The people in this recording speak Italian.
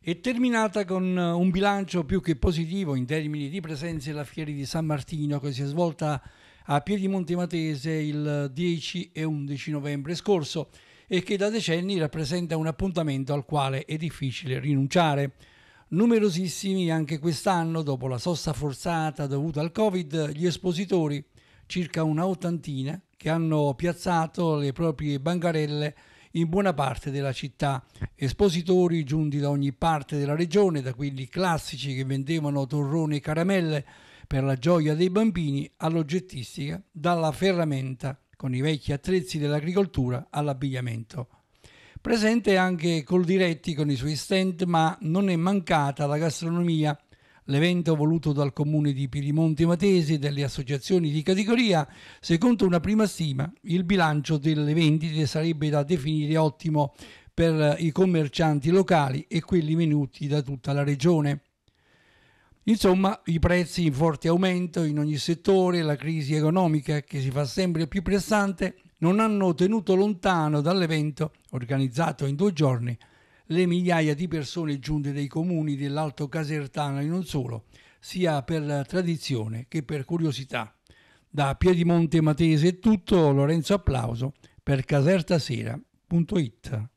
è terminata con eh, un bilancio più che positivo in termini di presenze alla Fiera di San Martino che si è svolta a Piedimonte Matese il 10 e 11 novembre scorso e che da decenni rappresenta un appuntamento al quale è difficile rinunciare. Numerosissimi anche quest'anno, dopo la sosta forzata dovuta al Covid, gli espositori, circa una ottantina, che hanno piazzato le proprie bancarelle in buona parte della città. Espositori giunti da ogni parte della regione, da quelli classici che vendevano torrone e caramelle per la gioia dei bambini, all'oggettistica, dalla ferramenta con i vecchi attrezzi dell'agricoltura all'abbigliamento. Presente anche Coldiretti con i suoi stand, ma non è mancata la gastronomia L'evento voluto dal comune di Pirimonte Matese e dalle associazioni di categoria, secondo una prima stima, il bilancio delle vendite sarebbe da definire ottimo per eh, i commercianti locali e quelli venuti da tutta la regione. Insomma, i prezzi in forte aumento in ogni settore, la crisi economica che si fa sempre più pressante, non hanno tenuto lontano dall'evento, organizzato in due giorni, le migliaia di persone giunte dai comuni dell'Alto Casertano e non solo, sia per tradizione che per curiosità. Da Piedimonte Matese è tutto, Lorenzo Applauso per casertasera.it.